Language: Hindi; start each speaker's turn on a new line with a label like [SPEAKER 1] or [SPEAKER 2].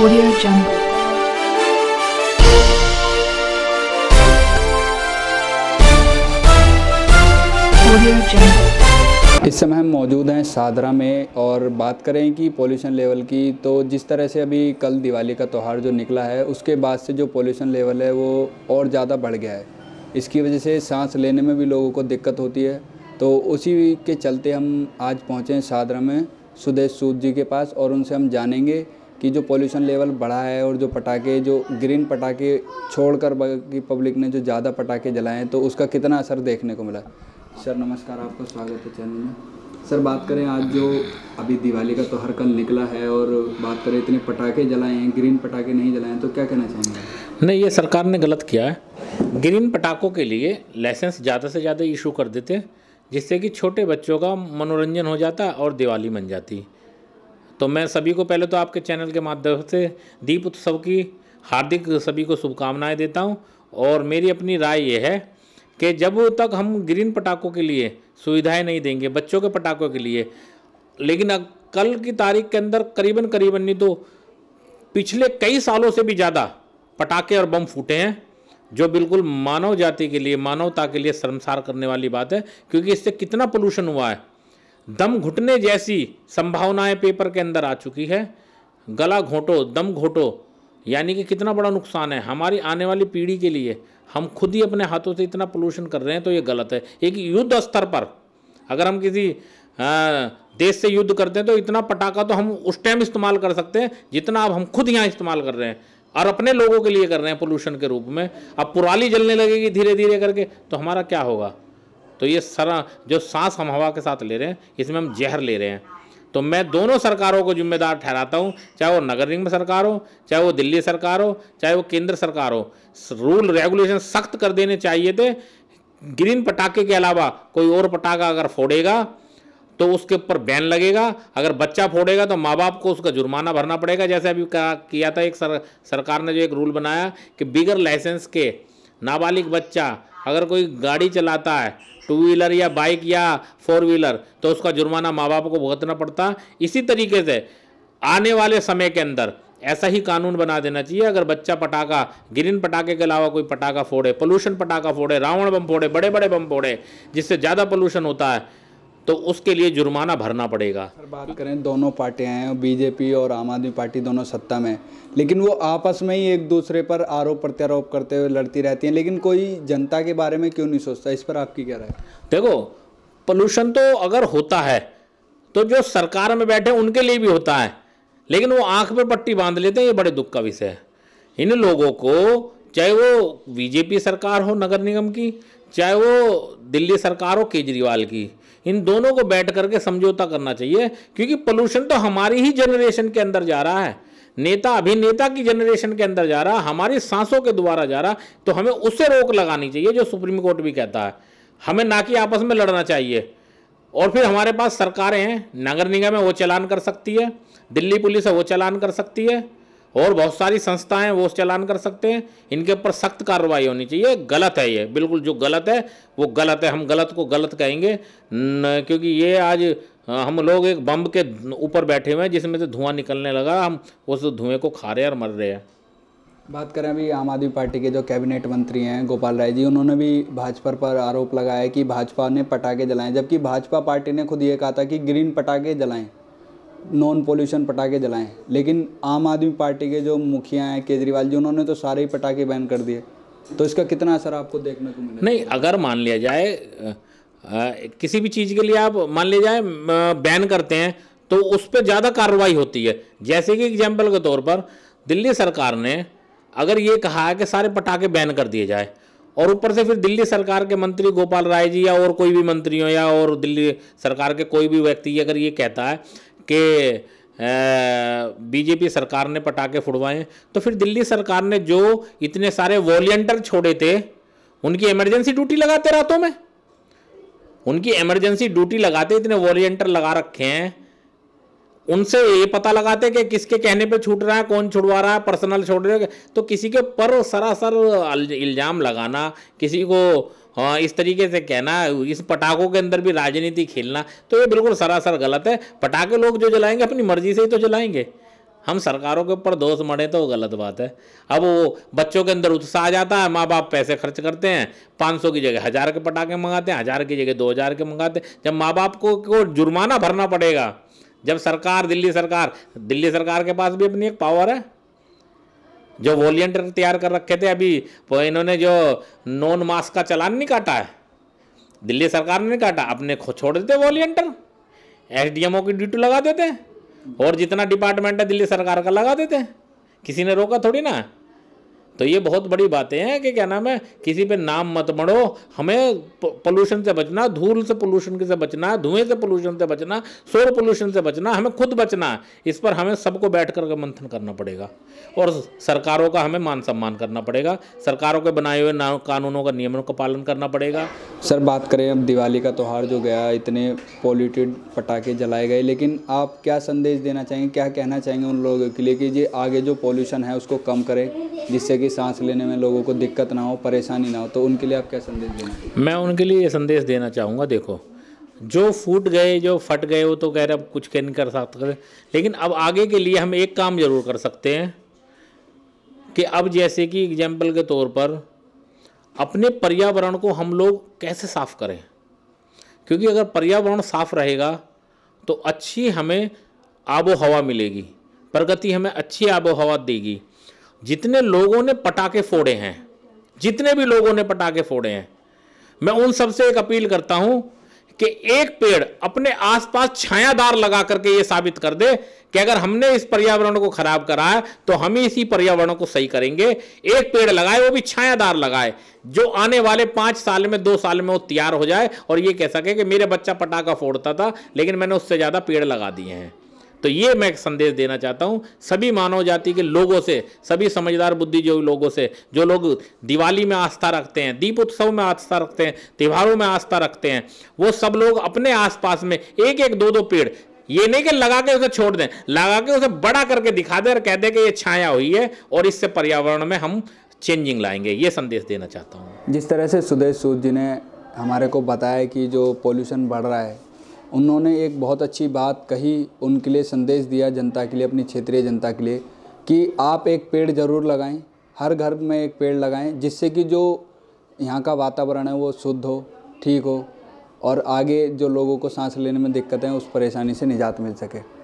[SPEAKER 1] Audio Jungle. Audio Jungle. इस समय हम मौजूद हैं सादरा में और बात करें कि पोल्यूशन लेवल की तो जिस तरह से अभी कल दिवाली का त्यौहार जो निकला है उसके बाद से जो पोल्यूशन लेवल है वो और ज़्यादा बढ़ गया है इसकी वजह से सांस लेने में भी लोगों को दिक्कत होती है तो उसी के चलते हम आज पहुँचे हैं सादरा में सुदेश सूद जी के पास और उनसे हम जानेंगे कि जो पॉल्यूशन लेवल बढ़ा है और जो पटाखे जो ग्रीन पटाखे छोड़कर बाकी पब्लिक ने जो ज़्यादा पटाखे जलाए हैं तो उसका कितना असर देखने को मिला सर नमस्कार आपका स्वागत है चैनल में सर बात करें आज जो अभी दिवाली का त्योहार कल निकला है और बात करें इतने पटाखे जलाए हैं ग्रीन पटाखे नहीं जलाए हैं तो क्या कहना चाहेंगे
[SPEAKER 2] नहीं ये सरकार ने गलत किया है ग्रीन पटाखों के लिए लाइसेंस ज़्यादा से ज़्यादा इशू कर देते जिससे कि छोटे बच्चों का मनोरंजन हो जाता और दिवाली बन जाती तो मैं सभी को पहले तो आपके चैनल के माध्यम से दीप उत्सव की हार्दिक सभी को शुभकामनाएं देता हूं और मेरी अपनी राय यह है कि जब तक हम ग्रीन पटाखों के लिए सुविधाएं नहीं देंगे बच्चों के पटाखों के लिए लेकिन अब कल की तारीख के अंदर करीबन करीबन नहीं तो पिछले कई सालों से भी ज़्यादा पटाखे और बम फूटे हैं जो बिल्कुल मानव जाति के लिए मानवता के लिए शर्मसार करने वाली बात है क्योंकि इससे कितना पोल्यूशन हुआ है दम घुटने जैसी संभावनाएं पेपर के अंदर आ चुकी है गला घोटो दम घोटो यानी कि कितना बड़ा नुकसान है हमारी आने वाली पीढ़ी के लिए हम खुद ही अपने हाथों से इतना पोल्यूशन कर रहे हैं तो ये गलत है एक युद्ध स्तर पर अगर हम किसी देश से युद्ध करते हैं तो इतना पटाखा तो हम उस टाइम इस्तेमाल कर सकते हैं जितना अब हम खुद यहाँ इस्तेमाल कर रहे हैं और अपने लोगों के लिए कर रहे हैं पोल्यूशन के रूप में अब पुराली जलने लगेगी धीरे धीरे करके तो हमारा क्या होगा तो ये सरा जो सांस हम हवा के साथ ले रहे हैं इसमें हम जहर ले रहे हैं तो मैं दोनों सरकारों को जिम्मेदार ठहराता हूँ चाहे वो नगर निगम सरकार हो चाहे वो दिल्ली सरकार हो चाहे वो केंद्र सरकार हो रूल रेगुलेशन सख्त कर देने चाहिए थे ग्रीन पटाखे के अलावा कोई और पटाखा अगर फोड़ेगा तो उसके ऊपर बैन लगेगा अगर बच्चा फोड़ेगा तो माँ बाप को उसका जुर्माना भरना पड़ेगा जैसे अभी किया था एक सर, सरकार ने जो एक रूल बनाया कि बिगर लाइसेंस के नाबालिग बच्चा अगर कोई गाड़ी चलाता है टू व्हीलर या बाइक या फोर व्हीलर तो उसका जुर्माना माँ बाप को भुगतना पड़ता इसी तरीके से आने वाले समय के अंदर ऐसा ही कानून बना देना चाहिए अगर बच्चा पटाखा ग्रीन पटाखे के अलावा कोई पटाखा फोड़े पोल्यूशन पटाखा फोड़े रावण बम फोड़े बड़े बड़े बम फोड़े जिससे ज़्यादा पोल्यूशन होता है तो उसके लिए जुर्माना भरना पड़ेगा
[SPEAKER 1] सर बात करें दोनों पार्टियां हैं बीजेपी और आम आदमी पार्टी दोनों सत्ता में लेकिन वो आपस में ही एक दूसरे पर आरोप प्रत्यारोप करते हुए लड़ती रहती हैं लेकिन कोई जनता के बारे में क्यों नहीं सोचता इस पर आपकी क्या राय देखो पोल्यूशन तो अगर होता है तो जो सरकार में बैठे उनके लिए भी होता है लेकिन वो आंख
[SPEAKER 2] पर पट्टी बांध लेते हैं ये बड़े दुख का विषय है इन लोगों को चाहे वो बीजेपी सरकार हो नगर निगम की चाहे वो दिल्ली सरकार हो केजरीवाल की इन दोनों को बैठ करके समझौता करना चाहिए क्योंकि पोल्यूशन तो हमारी ही जनरेशन के अंदर जा रहा है नेता अभिनेता की जनरेशन के अंदर जा रहा हमारी सांसों के द्वारा जा रहा तो हमें उससे रोक लगानी चाहिए जो सुप्रीम कोर्ट भी कहता है हमें ना कि आपस में लड़ना चाहिए और फिर हमारे पास सरकारें हैं नगर निगम है वो चलान कर सकती है दिल्ली पुलिस है वो चलान कर सकती है और बहुत सारी संस्थाएं वो चलान कर सकते हैं इनके ऊपर सख्त कार्रवाई होनी चाहिए गलत है ये बिल्कुल जो गलत है वो गलत है हम गलत को गलत कहेंगे न, क्योंकि ये आज हम लोग एक बम के ऊपर बैठे हुए हैं जिसमें से धुआं निकलने लगा हम उस धुएं को खा रहे हैं और मर रहे हैं
[SPEAKER 1] बात करें अभी आम आदमी पार्टी के जो कैबिनेट मंत्री हैं गोपाल राय जी उन्होंने भी भाजपा पर आरोप लगाया कि भाजपा ने पटाखे जलाएं जबकि भाजपा पार्टी ने खुद ये कहा था कि ग्रीन पटाखे जलाएं नॉन पोल्यूशन पटाखे जलाएं लेकिन आम आदमी पार्टी के जो मुखिया हैं केजरीवाल जी उन्होंने तो सारे ही पटाखे बैन कर दिए तो इसका कितना असर आपको देखने को मिला
[SPEAKER 2] नहीं अगर मान लिया जाए किसी भी चीज़ के लिए आप मान लिया जाए बैन करते हैं तो उस पर ज़्यादा कार्रवाई होती है जैसे कि एग्जाम्पल के तौर पर दिल्ली सरकार ने अगर ये कहा है कि सारे पटाखे बैन कर दिए जाए और ऊपर से फिर दिल्ली सरकार के मंत्री गोपाल राय जी या और कोई भी मंत्री हो या और दिल्ली सरकार के कोई भी व्यक्ति अगर ये कहता है कि बीजेपी सरकार ने पटाखे फुड़वाएं तो फिर दिल्ली सरकार ने जो इतने सारे वॉलेंटियर छोड़े थे उनकी इमरजेंसी ड्यूटी लगाते रातों में उनकी इमरजेंसी ड्यूटी लगाते इतने वॉलेंटियर लगा रखे हैं उनसे ये पता लगाते कि किसके कहने पे छूट रहा है कौन छुड़वा रहा है पर्सनल छोड़ रहे तो किसी के पर सरासर इल्ज़ाम लगाना किसी को हाँ इस तरीके से कहना इस पटाखों के अंदर भी राजनीति खेलना तो ये बिल्कुल सरासर गलत है पटाखे लोग जो जलाएंगे अपनी मर्जी से ही तो जलाएंगे हम सरकारों के ऊपर दोष मरे तो गलत बात है अब वो बच्चों के अंदर उत्साह आ जाता है माँ बाप पैसे खर्च करते हैं सौ की जगह हज़ार के पटाखे मंगाते हैं हज़ार की जगह हज़ार के मंगाते हैं जब माँ बाप को, को जुर्माना भरना पड़ेगा जब सरकार दिल्ली सरकार दिल्ली सरकार के पास भी अपनी एक पावर है जो वॉलियंटियर तैयार कर रखे थे अभी इन्होंने जो नॉन मास्क का चलान नहीं काटा है दिल्ली सरकार ने नहीं काटा अपने छोड़ देते वॉलियंटियर एस की ड्यूटी लगा देते और जितना डिपार्टमेंट है दिल्ली सरकार का लगा देते किसी ने रोका थोड़ी ना तो ये बहुत बड़ी बातें हैं कि क्या नाम है किसी पे नाम मत मड़ो हमें पोल्यूशन से बचना धूल से पोल्यूशन से बचना धुएं से पोल्यूशन से बचना शोर पोल्यूशन से बचना हमें खुद बचना इस पर हमें सबको बैठ कर मंथन करना पड़ेगा और सरकारों का हमें मान सम्मान करना पड़ेगा सरकारों के बनाए हुए कानूनों का नियमों का पालन करना पड़ेगा
[SPEAKER 1] सर बात करें अब दिवाली का त्यौहार जो गया इतने पॉल्यूटेड पटाखे जलाए गए लेकिन आप क्या संदेश देना चाहेंगे क्या कहना चाहेंगे उन लोगों के लिए कि ये आगे जो पॉल्यूशन है उसको कम करें जिससे कि सांस लेने में लोगों को दिक्कत ना हो परेशानी ना हो तो उनके लिए आप क्या संदेश देंगे
[SPEAKER 2] मैं उनके लिए ये संदेश देना चाहूँगा देखो जो फूट गए जो फट गए वो तो कह रहे अब कुछ कह नहीं कर सकते लेकिन अब आगे के लिए हम एक काम जरूर कर सकते हैं कि अब जैसे कि एग्जाम्पल के तौर पर अपने पर्यावरण को हम लोग कैसे साफ़ करें क्योंकि अगर पर्यावरण साफ़ रहेगा तो अच्छी हमें आबो हवा मिलेगी प्रगति हमें अच्छी आबो हवा देगी जितने लोगों ने पटाखे फोड़े हैं जितने भी लोगों ने पटाखे फोड़े हैं मैं उन सबसे एक अपील करता हूं कि एक पेड़ अपने आसपास छायादार लगा करके ये साबित कर दे कि अगर हमने इस पर्यावरण को खराब करा है तो हम ही इसी पर्यावरण को सही करेंगे एक पेड़ लगाए वो भी छायादार लगाए जो आने वाले पाँच साल में दो साल में वो तैयार हो जाए और ये कह सके कि मेरे बच्चा पटाखा फोड़ता था लेकिन मैंने उससे ज़्यादा पेड़ लगा दिए हैं तो ये मैं संदेश देना चाहता हूँ सभी मानव जाति के लोगों से सभी समझदार बुद्धि जो लोगों से जो लोग दिवाली में आस्था रखते हैं दीप उत्सव में आस्था रखते हैं त्योहारों में आस्था रखते हैं वो सब लोग अपने आसपास में एक एक दो दो पेड़ ये नहीं कि लगा के उसे छोड़ दें लगा के उसे बड़ा करके दिखा दें और कह दें कि ये छाया हुई है और इससे पर्यावरण में हम चेंजिंग लाएंगे ये संदेश देना चाहता
[SPEAKER 1] हूँ जिस तरह से सुदेश सूद जी ने हमारे को बताया कि जो पॉल्यूशन बढ़ रहा है उन्होंने एक बहुत अच्छी बात कही उनके लिए संदेश दिया जनता के लिए अपनी क्षेत्रीय जनता के लिए कि आप एक पेड़ ज़रूर लगाएं हर घर में एक पेड़ लगाएं जिससे कि जो यहाँ का वातावरण है वो शुद्ध हो ठीक हो और आगे जो लोगों को सांस लेने में दिक्कतें हैं उस परेशानी से निजात मिल सके